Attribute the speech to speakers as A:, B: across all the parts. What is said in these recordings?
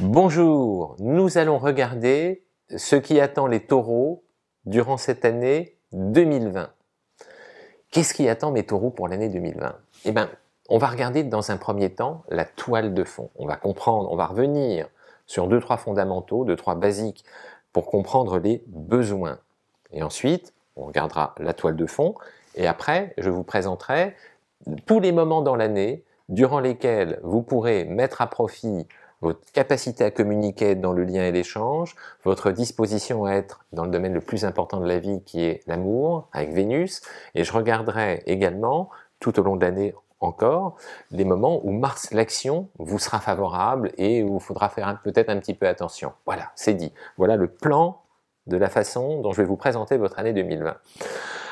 A: Bonjour, nous allons regarder ce qui attend les taureaux durant cette année 2020. Qu'est-ce qui attend mes taureaux pour l'année 2020 Eh bien, on va regarder dans un premier temps la toile de fond. On va comprendre, on va revenir sur deux, trois fondamentaux, deux, trois basiques pour comprendre les besoins. Et ensuite, on regardera la toile de fond et après, je vous présenterai tous les moments dans l'année durant lesquels vous pourrez mettre à profit votre capacité à communiquer dans le lien et l'échange, votre disposition à être dans le domaine le plus important de la vie qui est l'amour, avec Vénus, et je regarderai également, tout au long de l'année encore, les moments où Mars, l'action, vous sera favorable et où il faudra faire peut-être un petit peu attention. Voilà, c'est dit. Voilà le plan de la façon dont je vais vous présenter votre année 2020.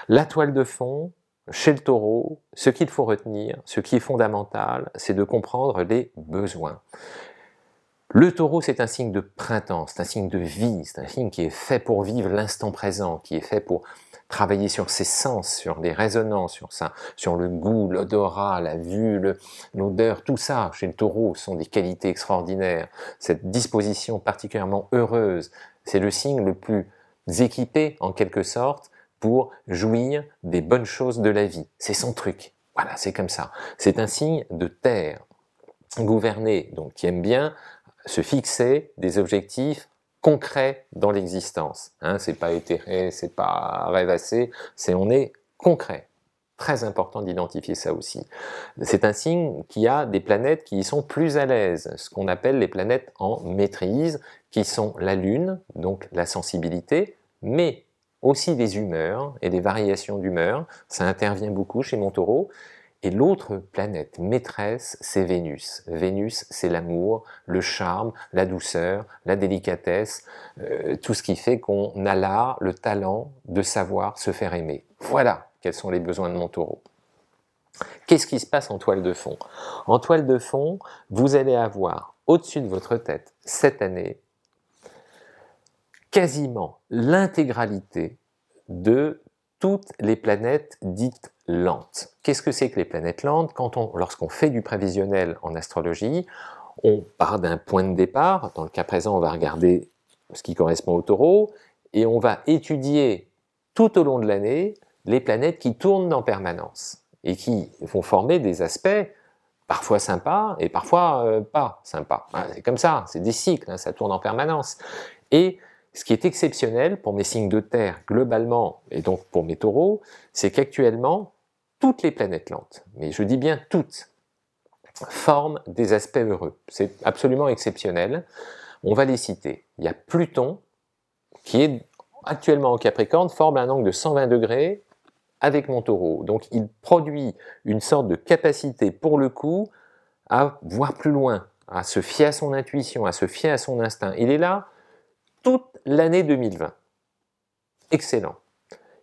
A: La toile de fond, chez le taureau, ce qu'il faut retenir, ce qui est fondamental, c'est de comprendre les besoins. Le taureau, c'est un signe de printemps, c'est un signe de vie, c'est un signe qui est fait pour vivre l'instant présent, qui est fait pour travailler sur ses sens, sur les résonances, sur ça, sur le goût, l'odorat, la vue, l'odeur, tout ça chez le taureau sont des qualités extraordinaires. Cette disposition particulièrement heureuse, c'est le signe le plus équipé en quelque sorte pour jouir des bonnes choses de la vie. C'est son truc. Voilà, c'est comme ça. C'est un signe de terre. Gouverné, donc qui aime bien, se fixer des objectifs concrets dans l'existence. Hein, c'est pas éthéré, c'est pas rêvasser, c'est on est concret. Très important d'identifier ça aussi. C'est un signe qui a des planètes qui y sont plus à l'aise, ce qu'on appelle les planètes en maîtrise, qui sont la Lune, donc la sensibilité, mais aussi des humeurs et des variations d'humeur. Ça intervient beaucoup chez mon taureau. Et l'autre planète maîtresse, c'est Vénus. Vénus, c'est l'amour, le charme, la douceur, la délicatesse, euh, tout ce qui fait qu'on a l'art, le talent de savoir se faire aimer. Voilà quels sont les besoins de mon taureau. Qu'est-ce qui se passe en toile de fond En toile de fond, vous allez avoir au-dessus de votre tête, cette année, quasiment l'intégralité de toutes les planètes dites lentes. Qu'est-ce que c'est que les planètes lentes Quand on, Lorsqu'on fait du prévisionnel en astrologie, on part d'un point de départ. Dans le cas présent, on va regarder ce qui correspond au taureau et on va étudier tout au long de l'année les planètes qui tournent en permanence et qui vont former des aspects parfois sympas et parfois euh, pas sympas. Bah, c'est comme ça, c'est des cycles, hein, ça tourne en permanence. Et ce qui est exceptionnel pour mes signes de terre globalement et donc pour mes taureaux, c'est qu'actuellement, toutes les planètes lentes, mais je dis bien toutes, forment des aspects heureux. C'est absolument exceptionnel. On va les citer. Il y a Pluton, qui est actuellement en Capricorne, forme un angle de 120 degrés avec mon taureau. Donc il produit une sorte de capacité, pour le coup, à voir plus loin, à se fier à son intuition, à se fier à son instinct. Il est là toute l'année 2020. Excellent.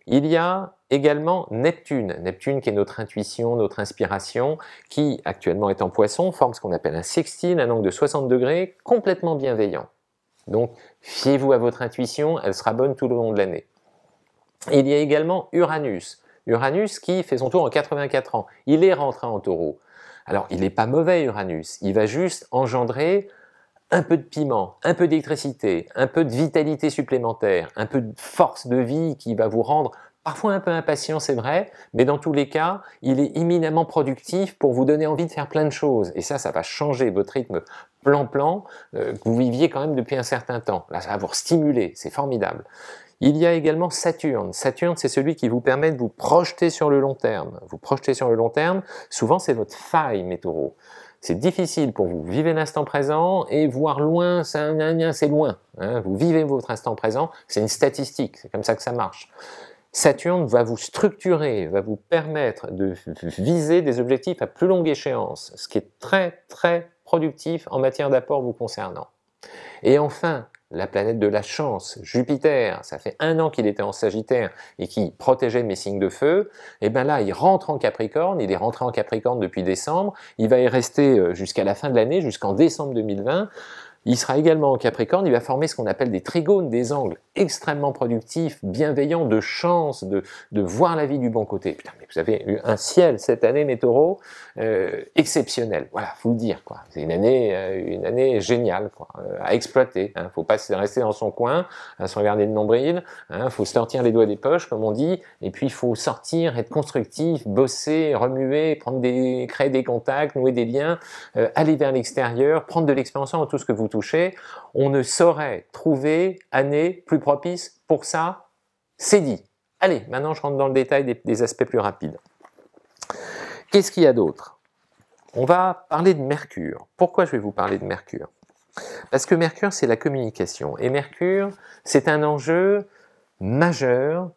A: Il y a également Neptune. Neptune qui est notre intuition, notre inspiration, qui actuellement est en poisson, forme ce qu'on appelle un sextile, un angle de 60 degrés, complètement bienveillant. Donc fiez-vous à votre intuition, elle sera bonne tout le long de l'année. Il y a également Uranus. Uranus qui fait son tour en 84 ans. Il est rentré en taureau. Alors il n'est pas mauvais Uranus, il va juste engendrer un peu de piment, un peu d'électricité, un peu de vitalité supplémentaire, un peu de force de vie qui va vous rendre Parfois un peu impatient, c'est vrai, mais dans tous les cas, il est imminemment productif pour vous donner envie de faire plein de choses. Et ça, ça va changer votre rythme plan-plan euh, que vous viviez quand même depuis un certain temps. Là, ça va vous stimuler, c'est formidable. Il y a également Saturne. Saturne, c'est celui qui vous permet de vous projeter sur le long terme. Vous projeter sur le long terme, souvent c'est votre faille, mes taureaux. C'est difficile pour vous. Vivez l'instant présent et voir loin, c'est loin. Hein. Vous vivez votre instant présent, c'est une statistique, c'est comme ça que ça marche. Saturne va vous structurer, va vous permettre de viser des objectifs à plus longue échéance, ce qui est très très productif en matière d'apport vous concernant. Et enfin, la planète de la chance, Jupiter, ça fait un an qu'il était en Sagittaire et qui protégeait mes signes de feu, et eh bien là il rentre en Capricorne, il est rentré en Capricorne depuis décembre, il va y rester euh, jusqu'à la fin de l'année, jusqu'en décembre 2020, il sera également en Capricorne, il va former ce qu'on appelle des trigones, des angles extrêmement productifs, bienveillants, de chance, de, de voir la vie du bon côté. Putain, mais vous avez eu un ciel cette année, mes taureaux, euh, exceptionnel. Voilà, faut le dire, quoi. C'est une année, euh, une année géniale, euh, à exploiter. Hein. Faut pas rester dans son coin, à hein, se regarder de nombril. Hein. Faut sortir les doigts des poches, comme on dit. Et puis, il faut sortir, être constructif, bosser, remuer, prendre des, créer des contacts, nouer des liens, aller vers l'extérieur, prendre de l'expérience en tout ce que vous on ne saurait trouver année plus propice pour ça, c'est dit. Allez, maintenant je rentre dans le détail des, aspects plus rapides. Qu'est-ce qu'il y a d'autre On va parler de Mercure. Pourquoi je vais vous parler de Mercure Parce que Mercure, c'est la communication. Et Mercure, c'est un enjeu majeur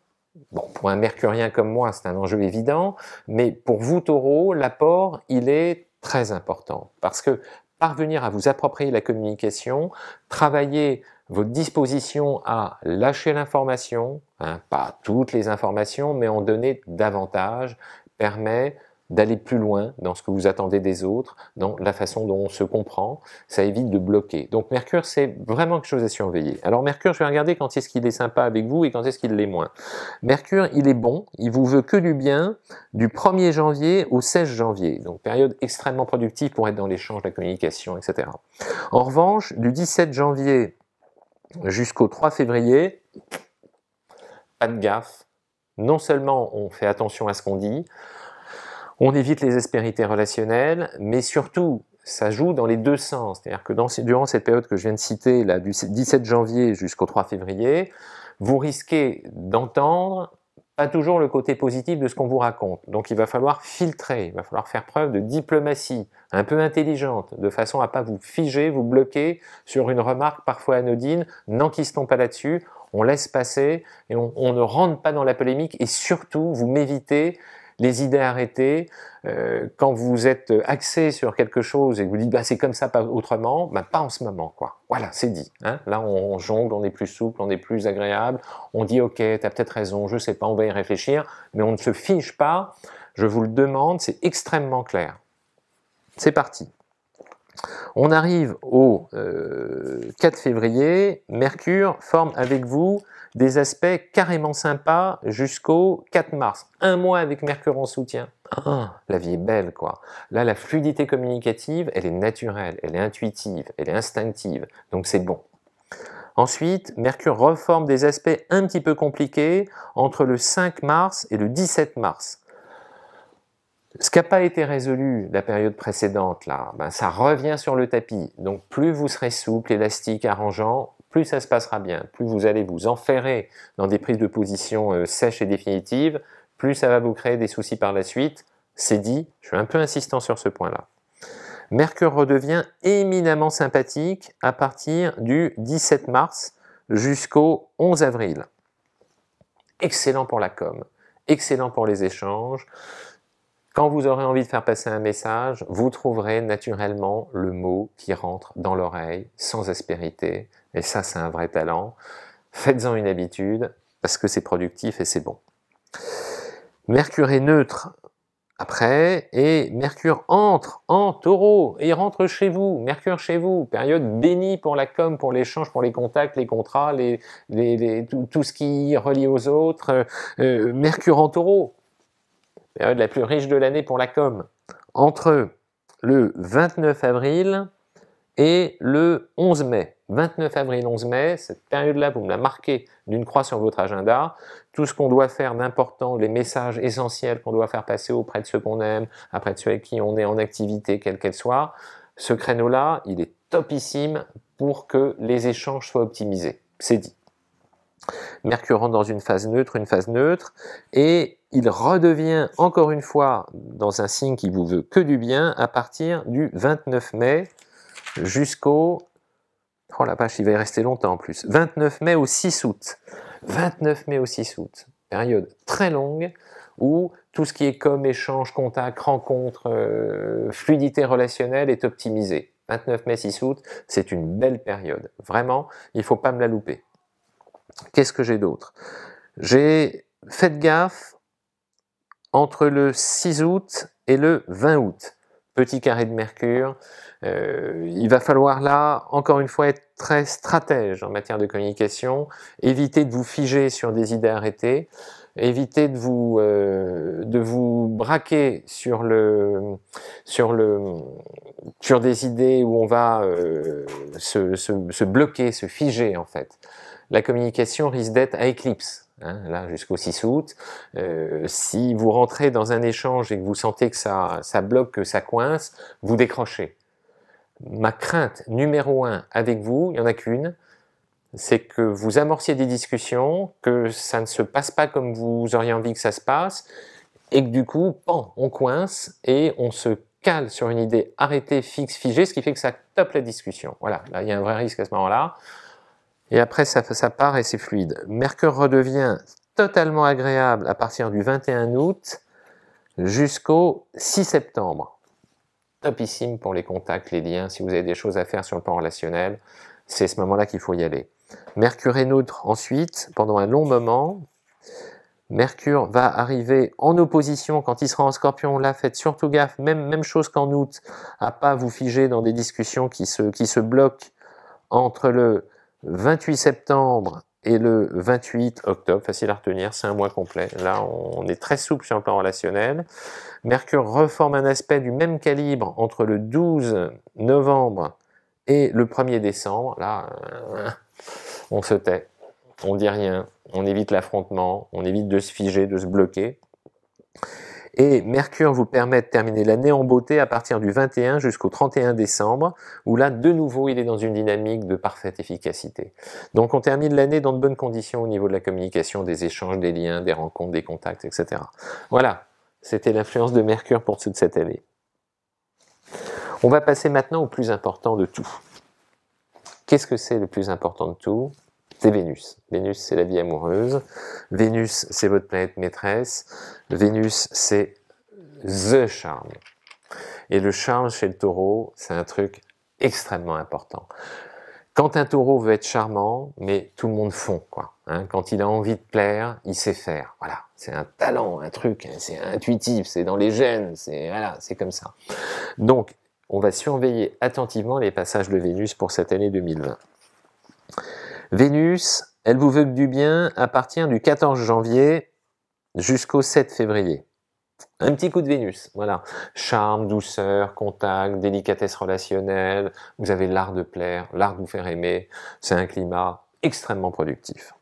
A: Bon, pour un mercurien comme moi, c'est un enjeu évident, mais pour vous, taureau, l'apport, il est très important. Parce que parvenir à vous approprier la communication, travailler votre disposition à lâcher l'information, hein, pas toutes les informations, mais en donner davantage, permet d'aller plus loin dans ce que vous attendez des autres, dans la façon dont on se comprend, ça évite de bloquer. Donc Mercure, c'est vraiment quelque chose à surveiller. Alors Mercure, je vais regarder quand est-ce qu'il est sympa avec vous et quand est-ce qu'il l'est moins. Mercure, il est bon, il vous veut que du bien du 1er janvier au 16 janvier, donc période extrêmement productive pour être dans l'échange, la communication, etc. En revanche, du 17 janvier jusqu'au 3 février, pas de gaffe, non seulement on fait attention à ce qu'on dit, on évite les aspérités relationnelles, mais surtout, ça joue dans les deux sens. C'est-à-dire que durant cette période que je viens de citer, là, du 17 janvier jusqu'au 3 février, vous risquez d'entendre pas toujours le côté positif de ce qu'on vous raconte. Donc il va falloir filtrer, il va falloir faire preuve de diplomatie un peu intelligente, de façon à pas vous figer, vous bloquer sur une remarque parfois anodine, n'enquistons pas là-dessus, on laisse passer et on, ne rentre pas dans la polémique et surtout vous m'évitez les idées arrêtées, euh, quand vous êtes axé sur quelque chose et que vous dites bah, c'est comme ça, pas autrement, bah, pas en ce moment. quoi. Voilà, c'est dit. Hein. Là, on, jongle, on est plus souple, on est plus agréable, on dit ok, tu as peut-être raison, je sais pas, on va y réfléchir, mais on ne se fiche pas, je vous le demande, c'est extrêmement clair. C'est parti. On arrive au 4 euh, février, Mercure forme avec vous des aspects carrément sympas jusqu'au 4 mars. Un mois avec Mercure en soutien. Ah, la vie est belle, quoi. Là, la fluidité communicative, elle est naturelle, elle est intuitive, elle est instinctive. Donc c'est bon. Ensuite, Mercure reforme des aspects un petit peu compliqués entre le 5 mars et le 17 mars. Ce qui n'a pas été résolu la période précédente, là, ben, ça revient sur le tapis. Donc plus vous serez souple, élastique, arrangeant, plus ça se passera bien. Plus vous allez vous enferrer dans des prises de position euh, sèches et définitives, plus ça va vous créer des soucis par la suite. C'est dit, je suis un peu insistant sur ce point-là. Mercure redevient éminemment sympathique à partir du 17 mars jusqu'au 11 avril. Excellent pour la com, excellent pour les échanges. Quand vous aurez envie de faire passer un message, vous trouverez naturellement le mot qui rentre dans l'oreille, sans aspérité, et ça c'est un vrai talent. Faites-en une habitude, parce que c'est productif et c'est bon. Mercure est neutre après, et Mercure entre en taureau, et rentre chez vous, Mercure chez vous, période bénie pour la com, pour l'échange, pour les contacts, les contrats, les, tout, ce qui relie aux autres, euh, euh, Mercure en taureau, période eh la plus riche de l'année pour la com, entre le 29 avril et le 11 mai. 29 avril, 11 mai, cette période-là, vous me la marquez d'une croix sur votre agenda. Tout ce qu'on doit faire d'important, les messages essentiels qu'on doit faire passer auprès de ceux qu'on aime, après de ceux avec qui on est en activité, quelle qu'elle soit, ce créneau-là, il est topissime pour que les échanges soient optimisés. C'est dit. Mercure rentre dans une phase neutre, une phase neutre, et il redevient encore une fois dans un signe qui vous veut que du bien à partir du 29 mai jusqu'au... Oh la page, il va y rester longtemps en plus. 29 mai au 6 août. 29 mai au 6 août. Période très longue où tout ce qui est comme échange, contact, rencontre, euh, fluidité relationnelle est optimisé. 29 mai, 6 août, c'est une belle période. Vraiment, il ne faut pas me la louper. Qu'est-ce que j'ai d'autre J'ai fait gaffe entre le 6 août et le 20 août. Petit carré de mercure. Euh, il va falloir là, encore une fois, être très stratège en matière de communication, éviter de vous figer sur des idées arrêtées, éviter de vous, euh, de vous braquer sur, le, sur, le, sur des idées où on va euh, se, se bloquer, se figer en fait. La communication risque d'être à éclipse. Hein, là jusqu'au 6 août. Euh, si vous rentrez dans un échange et que vous sentez que ça, ça bloque, que ça coince, vous décrochez. Ma crainte numéro un avec vous, il n'y en a qu'une, c'est que vous amorciez des discussions, que ça ne se passe pas comme vous auriez envie que ça se passe, et que du coup, on coince et on se cale sur une idée arrêtée, fixe, figée, ce qui fait que ça tape la discussion. Voilà, là il y a un vrai risque à ce moment-là. Et après, ça, part et c'est fluide. Mercure redevient totalement agréable à partir du 21 août jusqu'au 6 septembre. Topissime pour les contacts, les liens. Si vous avez des choses à faire sur le plan relationnel, c'est ce moment-là qu'il faut y aller. Mercure est neutre ensuite, pendant un long moment. Mercure va arriver en opposition quand il sera en scorpion. Là, faites surtout gaffe, même, même chose qu'en août, à pas vous figer dans des discussions qui se, qui se bloquent entre le 28 septembre et le 28 octobre, facile à retenir, c'est un mois complet. Là, on est très souple sur le plan relationnel. Mercure reforme un aspect du même calibre entre le 12 novembre et le 1er décembre. Là, euh, on se tait, on dit rien, on évite l'affrontement, on évite de se figer, de se bloquer. Et Mercure vous permet de terminer l'année en beauté à partir du 21 jusqu'au 31 décembre, où là, de nouveau, il est dans une dynamique de parfaite efficacité. Donc on termine l'année dans de bonnes conditions au niveau de la communication, des échanges, des liens, des rencontres, des contacts, etc. Voilà, c'était l'influence de Mercure pour toute cette année. On va passer maintenant au plus important de tout. Qu'est-ce que c'est le plus important de tout c'est Vénus. Vénus, c'est la vie amoureuse. Vénus, c'est votre planète maîtresse. Vénus, c'est The Charme. Et le charme chez le taureau, c'est un truc extrêmement important. Quand un taureau veut être charmant, mais tout le monde fond, quoi. Hein. quand il a envie de plaire, il sait faire. Voilà, c'est un talent, un truc, hein. c'est intuitif, c'est dans les gènes, c'est voilà, c'est comme ça. Donc, on va surveiller attentivement les passages de Vénus pour cette année 2020. Vénus, elle vous veut du bien à partir du 14 janvier jusqu'au 7 février. Un petit coup de Vénus, voilà. Charme, douceur, contact, délicatesse relationnelle. Vous avez l'art de plaire, l'art de vous faire aimer. C'est un climat extrêmement productif.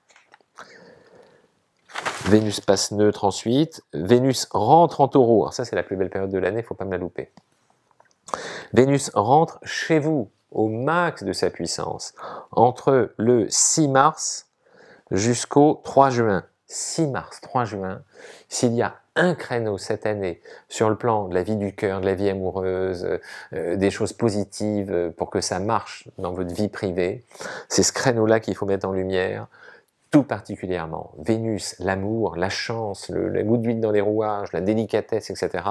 A: Vénus passe neutre ensuite. Vénus rentre en taureau. ça, c'est la plus belle période de l'année, il ne faut pas me la louper. Vénus rentre chez vous au max de sa puissance entre le 6 mars jusqu'au 3 juin. 6 mars, 3 juin, s'il y a un créneau cette année sur le plan de la vie du cœur, de la vie amoureuse, euh, des choses positives euh, pour que ça marche dans votre vie privée, c'est ce créneau-là qu'il faut mettre en lumière tout particulièrement. Vénus, l'amour, la chance, le, goût de d'huile dans les rouages, la délicatesse, etc.,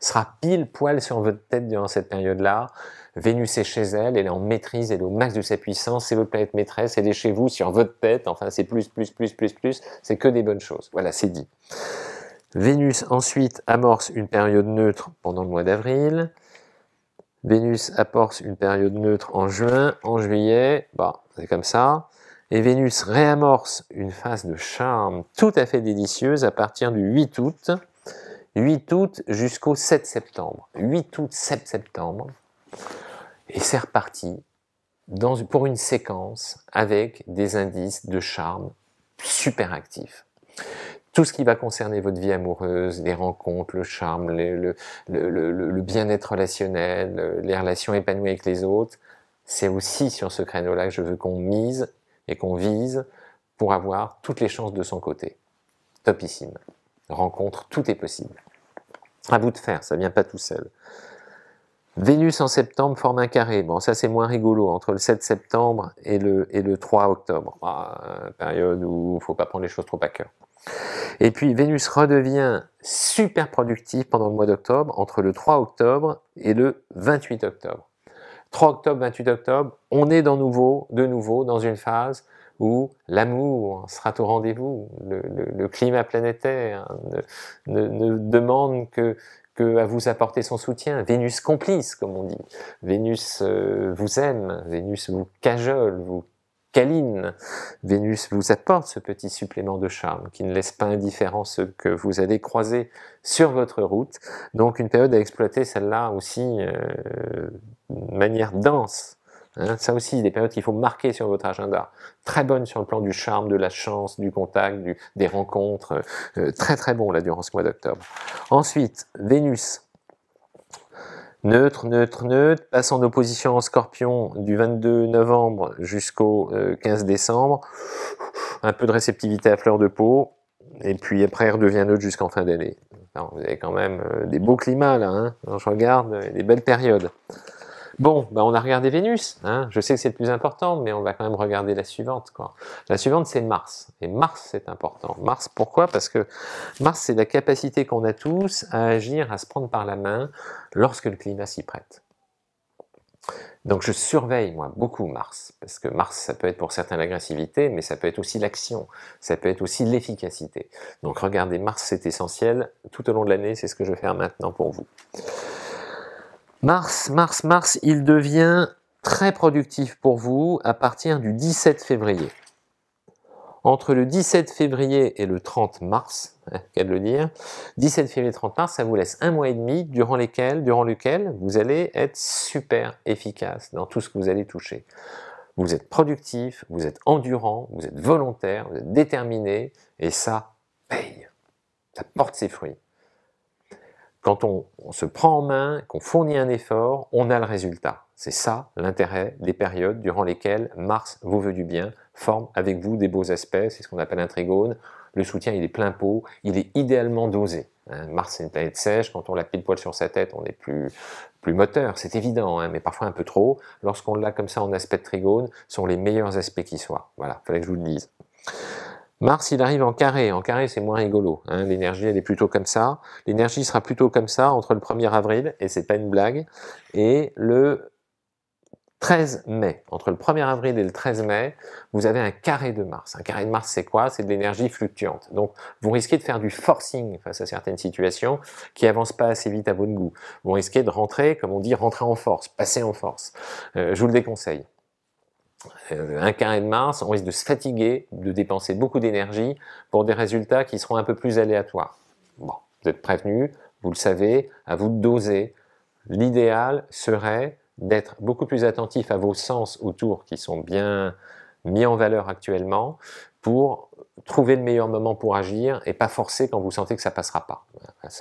A: sera pile poil sur votre tête durant cette période-là. Vénus est chez elle, elle est en maîtrise, elle est au max de sa puissance, c'est votre planète maîtresse, elle est chez vous, sur votre tête, enfin c'est plus, plus, plus, plus, plus, c'est que des bonnes choses. Voilà, c'est dit. Vénus ensuite amorce une période neutre pendant le mois d'avril. Vénus apporte une période neutre en juin, en juillet, bah, c'est comme ça. Et Vénus réamorce une phase de charme tout à fait délicieuse à partir du 8 août, 8 août jusqu'au 7 septembre. 8 août, 7 septembre. Et c'est reparti pour une séquence avec des indices de charme super actifs. Tout ce qui va concerner votre vie amoureuse, les rencontres, le charme, le, bien-être relationnel, les relations épanouies avec les autres, c'est aussi sur ce créneau-là que je veux qu'on mise et qu'on vise pour avoir toutes les chances de son côté. Topissime. Rencontre, tout est possible. À bout de faire, ça ne vient pas tout seul. Vénus en septembre forme un carré. Bon, ça c'est moins rigolo, entre le 7 septembre et le, 3 octobre. Ah, période où il ne faut pas prendre les choses trop à cœur. Et puis Vénus redevient super productive pendant le mois d'octobre, entre le 3 octobre et le 28 octobre. 3 octobre, 28 octobre, on est dans nouveau, de nouveau dans une phase où l'amour sera au rendez-vous, le, climat planétaire ne, demande que, à vous apporter son soutien, Vénus complice comme on dit, Vénus euh, vous aime, Vénus vous cajole, vous câline, Vénus vous apporte ce petit supplément de charme qui ne laisse pas indifférent ce que vous allez croiser sur votre route, donc une période à exploiter celle-là aussi euh, manière dense Hein. ça aussi, des périodes qu'il faut marquer sur votre agenda. Très bonne sur le plan du charme, de la chance, du contact, des rencontres. Euh, très très bon là durant ce mois d'octobre. Ensuite, Vénus. Neutre, neutre, neutre, passe en opposition en scorpion du 22 novembre jusqu'au 15 euh, décembre. Un peu de réceptivité à fleur de peau, et puis après redevient neutre jusqu'en fin d'année. Vous avez quand même euh, des beaux climats là, hein quand je regarde, des belles périodes. Bon, ben on a regardé Vénus. Hein. Je sais que c'est le plus important, mais on va quand même regarder la suivante. Quoi. La suivante, c'est Mars. Et Mars, c'est important. Mars, pourquoi Parce que Mars, c'est la capacité qu'on a tous à agir, à se prendre par la main lorsque le climat s'y prête. Donc je surveille, moi, beaucoup Mars, parce que Mars, ça peut être pour certains l'agressivité, mais ça peut être aussi l'action, ça peut être aussi l'efficacité. Donc regardez, Mars, c'est essentiel, tout au long de l'année, c'est ce que je vais faire maintenant pour vous. Mars, mars, mars, il devient très productif pour vous à partir du 17 février. Entre le 17 février et le 30 mars, hein, qu'à le dire, 17 février 30 mars, ça vous laisse un mois et demi durant, durant lequel vous allez être super efficace dans tout ce que vous allez toucher. Vous êtes productif, vous êtes endurant, vous êtes volontaire, vous êtes déterminé, et ça paye. Ça porte ses fruits. Quand on, se prend en main, qu'on fournit un effort, on a le résultat. C'est ça l'intérêt des périodes durant lesquelles Mars vous veut du bien, forme avec vous des beaux aspects, c'est ce qu'on appelle un trigone. Le soutien, il est plein pot, il est idéalement dosé. Hein. Mars, c'est une planète sèche, quand on l'a pile poil sur sa tête, on est plus, plus moteur, c'est évident, hein, mais parfois un peu trop. Lorsqu'on l'a comme ça en aspect de trigone, sont les meilleurs aspects qui soient. Voilà, fallait que je vous le dise. Mars, il arrive en carré. En carré, c'est moins rigolo. Hein. L'énergie, elle est plutôt comme ça. L'énergie sera plutôt comme ça entre le 1er avril, et c'est pas une blague, et le 13 mai. Entre le 1er avril et le 13 mai, vous avez un carré de Mars. Un carré de Mars, c'est quoi C'est de l'énergie fluctuante. Donc, vous risquez de faire du forcing face à certaines situations qui avancent pas assez vite à votre goût. Vous risquez de rentrer, comme on dit, rentrer en force, passer en force. Euh, je vous le déconseille. Euh, un carré de Mars, on risque de se fatiguer, de dépenser beaucoup d'énergie pour des résultats qui seront un peu plus aléatoires. Bon, vous êtes prévenus, vous le savez, à vous de doser. L'idéal serait d'être beaucoup plus attentif à vos sens autour qui sont bien mis en valeur actuellement pour trouver le meilleur moment pour agir et pas forcer quand vous sentez que ça passera pas.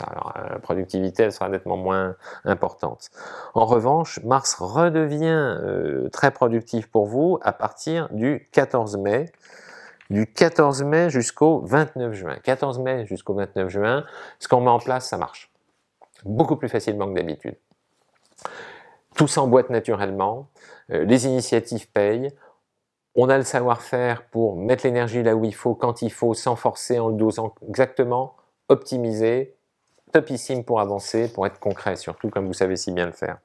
A: alors, euh, la productivité elle sera nettement moins importante. En revanche, Mars redevient euh, très productif pour vous à partir du 14 mai du 14 mai jusqu'au 29 juin. 14 mai jusqu'au 29 juin, ce qu'on met en place, ça marche. Beaucoup plus facilement que d'habitude. Tout s'emboîte naturellement, euh, les initiatives payent, on a le savoir-faire pour mettre l'énergie là où il faut, quand il faut, sans forcer, en le dosant exactement, optimiser, topissime pour avancer, pour être concret, surtout comme vous savez si bien le faire.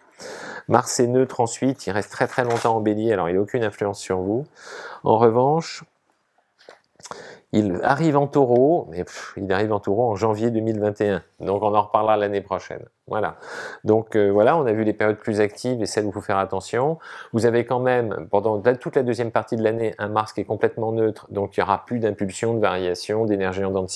A: Mars est neutre ensuite, il reste très très longtemps en bélier, alors il n'a aucune influence sur vous. En revanche, il arrive en taureau, mais il arrive en taureau en janvier 2021. Donc on en reparlera l'année prochaine. Voilà. Donc euh, voilà, on a vu les périodes plus actives et celles où il faut faire attention. Vous avez quand même, pendant toute la deuxième partie de l'année, un Mars qui est complètement neutre, donc il n'y aura plus d'impulsion, de variation, d'énergie en dents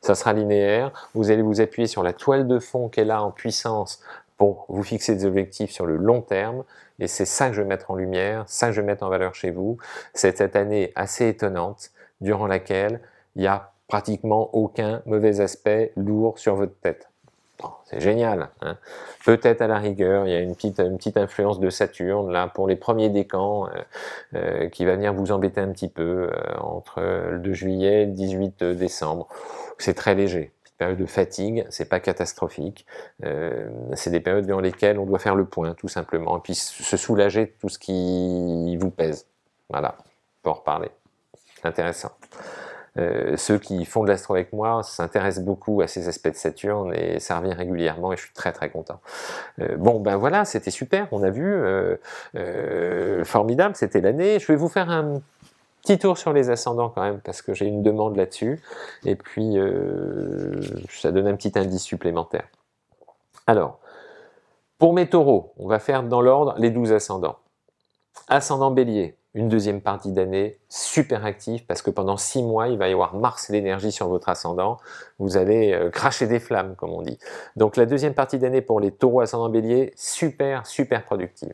A: ça sera linéaire. Vous allez vous appuyer sur la toile de fond qu'elle a en puissance pour vous fixer des objectifs sur le long terme. Et c'est ça que je vais mettre en lumière, ça que je vais mettre en valeur chez vous. C'est cette année assez étonnante durant laquelle il n'y a pratiquement aucun mauvais aspect lourd sur votre tête. c'est génial. Hein Peut-être à la rigueur, il y a une petite, une petite, influence de Saturne là pour les premiers décans euh, euh qui va venir vous embêter un petit peu euh, entre le 2 juillet et le 18 décembre. C'est très léger. Une période de fatigue, c'est pas catastrophique. Euh, c'est des périodes dans lesquelles on doit faire le point tout simplement et puis se soulager de tout ce qui vous pèse. Voilà, pour reparler intéressant. Euh, ceux qui font de l'astro avec moi s'intéressent beaucoup à ces aspects de Saturne et ça revient régulièrement et je suis très très content. Euh, bon ben voilà, c'était super, on a vu, euh, formidable, c'était l'année. Je vais vous faire un petit tour sur les ascendants quand même parce que j'ai une demande là-dessus et puis ça donne un petit indice supplémentaire. Alors, pour mes taureaux, on va faire dans l'ordre les 12 ascendants. Ascendant bélier, une deuxième partie d'année super active parce que pendant six mois, il va y avoir Mars l'énergie sur votre ascendant. Vous allez euh, cracher des flammes, comme on dit. Donc la deuxième partie d'année pour les taureaux ascendant bélier, super, super productive.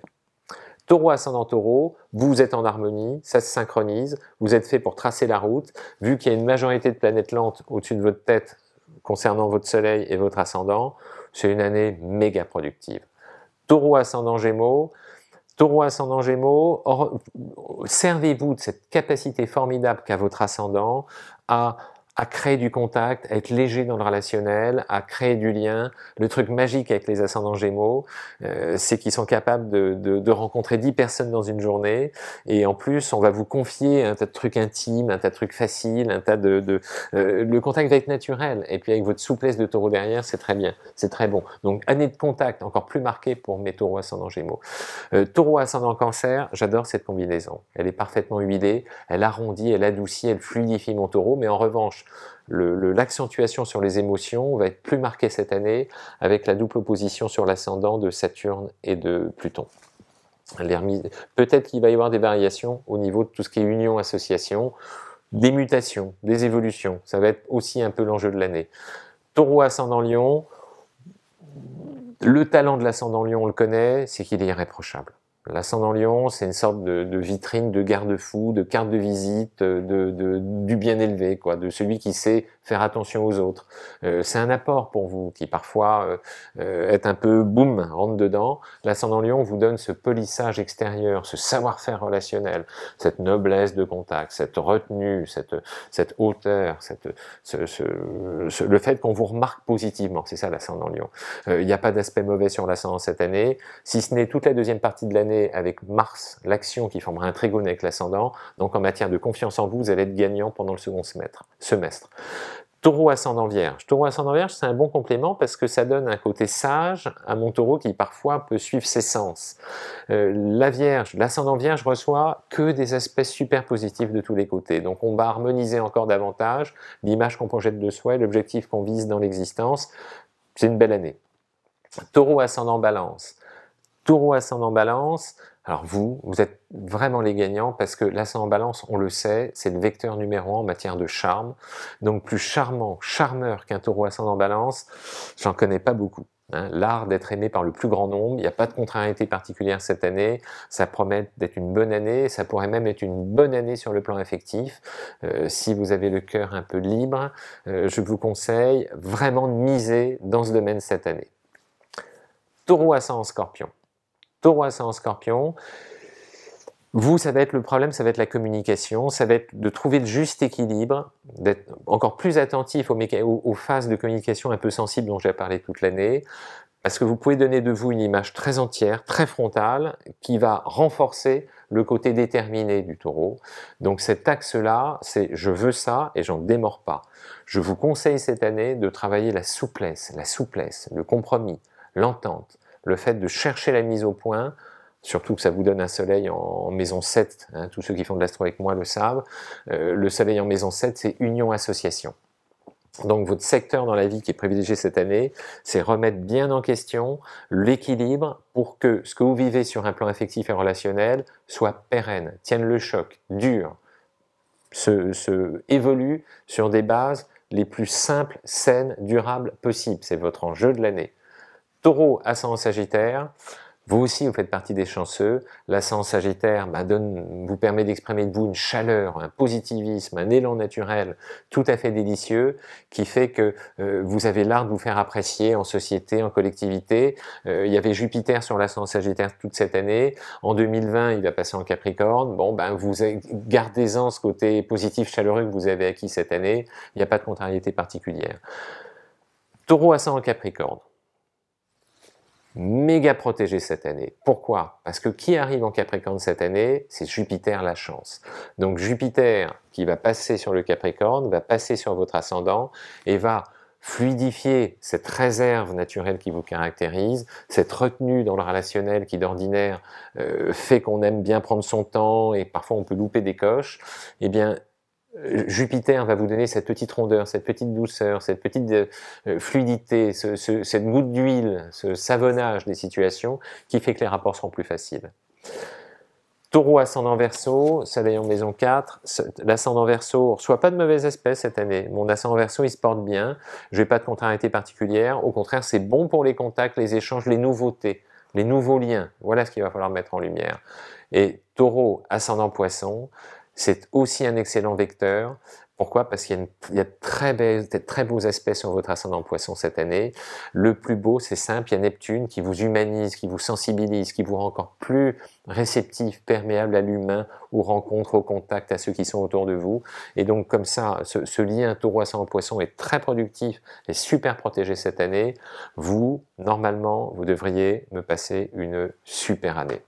A: Taureau ascendant taureau, vous êtes en harmonie, ça se synchronise, vous êtes fait pour tracer la route. Vu qu'il y a une majorité de planètes lentes au-dessus de votre tête concernant votre soleil et votre ascendant, c'est une année méga productive. Taureau ascendant gémeaux, Taureau ascendant Gémeaux, servez-vous de cette capacité formidable qu'a votre ascendant à à créer du contact, à être léger dans le relationnel, à créer du lien. Le truc magique avec les ascendants gémeaux, euh, c'est qu'ils sont capables de, de, rencontrer dix personnes dans une journée. Et en plus, on va vous confier un tas de trucs intimes, un tas de trucs faciles, un tas de... de euh, le contact va être naturel. Et puis avec votre souplesse de taureau derrière, c'est très bien, c'est très bon. Donc année de contact encore plus marquée pour mes taureaux ascendants gémeaux. Euh, taureau ascendant cancer, j'adore cette combinaison. Elle est parfaitement huilée, elle arrondit, elle adoucit, elle fluidifie mon taureau. Mais en revanche, l'accentuation sur les émotions va être plus marquée cette année avec la double opposition sur l'ascendant de Saturne et de Pluton. Peut-être qu'il va y avoir des variations au niveau de tout ce qui est union, association, des mutations, des évolutions. Ça va être aussi un peu l'enjeu de l'année. Taureau ascendant Lion, le talent de l'ascendant Lion, on le connaît, c'est qu'il est irréprochable. L'ascendant lion, c'est une sorte de, de vitrine, de garde-fou, de carte de visite, euh, de, de, du bien élevé, quoi, de celui qui sait faire attention aux autres. Euh, c'est un apport pour vous qui parfois euh, euh est un peu boum, rentre dedans. L'ascendant lion vous donne ce polissage extérieur, ce savoir-faire relationnel, cette noblesse de contact, cette retenue, cette, cette hauteur, cette, ce, ce, le fait qu'on vous remarque positivement. C'est ça l'ascendant lion. Euh, il n'y a pas d'aspect mauvais sur l'ascendant cette année, si ce n'est toute la deuxième partie de l'année avec Mars l'action qui formera un trigone avec l'ascendant. Donc en matière de confiance en vous, vous allez être gagnant pendant le second semestre. Taureau ascendant vierge. Taureau ascendant vierge, c'est un bon complément parce que ça donne un côté sage à mon taureau qui parfois peut suivre ses sens. Euh, la vierge, l'ascendant vierge reçoit que des aspects super positifs de tous les côtés. Donc on va harmoniser encore davantage l'image qu'on projette de soi et l'objectif qu'on vise dans l'existence. C'est une belle année. Taureau ascendant balance. Taureau ascendant balance, alors vous, vous êtes vraiment les gagnants parce que l'ascendant balance, on le sait, c'est le vecteur numéro un en matière de charme. Donc plus charmant, charmeur qu'un taureau ascendant balance, j'en connais pas beaucoup. Hein. L'art d'être aimé par le plus grand nombre, il n'y a pas de contrariété particulière cette année, ça promet d'être une bonne année, ça pourrait même être une bonne année sur le plan affectif. Euh, si vous avez le cœur un peu libre, euh, je vous conseille vraiment de miser dans ce domaine cette année. Taureau ascendant scorpion. Taureau en Scorpion, vous, ça va être le problème, ça va être la communication, ça va être de trouver le juste équilibre, d'être encore plus attentif aux, aux, phases de communication un peu sensibles dont j'ai parlé toute l'année, parce que vous pouvez donner de vous une image très entière, très frontale, qui va renforcer le côté déterminé du taureau. Donc cet axe-là, c'est je veux ça et j'en démords pas. Je vous conseille cette année de travailler la souplesse, la souplesse, le compromis, l'entente, le fait de chercher la mise au point, surtout que ça vous donne un soleil en, maison 7, hein, tous ceux qui font de l'astro avec moi le savent, euh, le soleil en maison 7 c'est union-association. Donc votre secteur dans la vie qui est privilégié cette année, c'est remettre bien en question l'équilibre pour que ce que vous vivez sur un plan affectif et relationnel soit pérenne, tienne le choc, dur, se, se évolue sur des bases les plus simples, saines, durables possibles. C'est votre enjeu de l'année. Taureau, ascendant Sagittaire, vous aussi, vous faites partie des chanceux. L'ascendant Sagittaire bah, vous permet d'exprimer de vous une chaleur, un positivisme, un élan naturel tout à fait délicieux qui fait que euh, vous avez l'art de vous faire apprécier en société, en collectivité. Euh, il y avait Jupiter sur l'ascendant Sagittaire toute cette année. En 2020, il va passer en Capricorne. Bon, ben, vous gardez-en ce côté positif, chaleureux que vous avez acquis cette année. Il n'y a pas de contrariété particulière. Taureau ascendant Capricorne méga protégé cette année. Pourquoi Parce que qui arrive en Capricorne cette année C'est Jupiter la chance. Donc Jupiter qui va passer sur le Capricorne, va passer sur votre ascendant et va fluidifier cette réserve naturelle qui vous caractérise, cette retenue dans le relationnel qui d'ordinaire euh, fait qu'on aime bien prendre son temps et parfois on peut louper des coches, eh bien Jupiter va vous donner cette petite rondeur, cette petite douceur, cette petite euh, euh, fluidité, cette goutte d'huile, ce savonnage des situations qui fait que les rapports seront plus faciles. Taureau ascendant verso, soleil en maison 4, l'ascendant verso reçoit pas de mauvaise espèce cette année. Mon ascendant verso, il se porte bien, je n'ai pas de contrariété particulière, au contraire, c'est bon pour les contacts, les échanges, les nouveautés, les nouveaux liens. Voilà ce qu'il va falloir mettre en lumière. Et taureau ascendant poisson, c'est aussi un excellent vecteur. Pourquoi Parce qu'il y a, très très beaux aspects sur votre ascendant poisson cette année. Le plus beau, c'est simple, il y a Neptune qui vous humanise, qui vous sensibilise, qui vous rend encore plus réceptif, perméable à l'humain, aux rencontres, au contact, à ceux qui sont autour de vous. Et donc comme ça, ce, ce lien taureau ascendant poisson est très productif et super protégé cette année. Vous, normalement, vous devriez me passer une super année.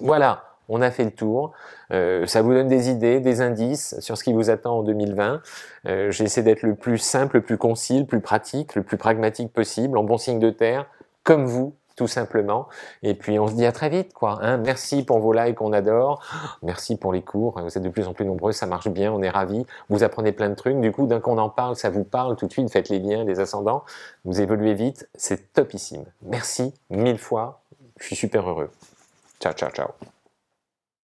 A: Voilà, on a fait le tour. Euh, ça vous donne des idées, des indices sur ce qui vous attend en 2020. Euh, j'essaie d'être le plus simple, le plus concis, le plus pratique, le plus pragmatique possible, en bon signe de terre, comme vous, tout simplement. Et puis on se dit à très vite, quoi. Hein. Merci pour vos likes, on adore. Merci pour les cours, vous êtes de plus en plus nombreux, ça marche bien, on est ravis. Vous apprenez plein de trucs. Du coup, d'un qu'on en parle, ça vous parle tout de suite, faites les liens, les ascendants. Vous évoluez vite, c'est topissime. Merci mille fois, je suis super heureux. Ciao, ciao, ciao.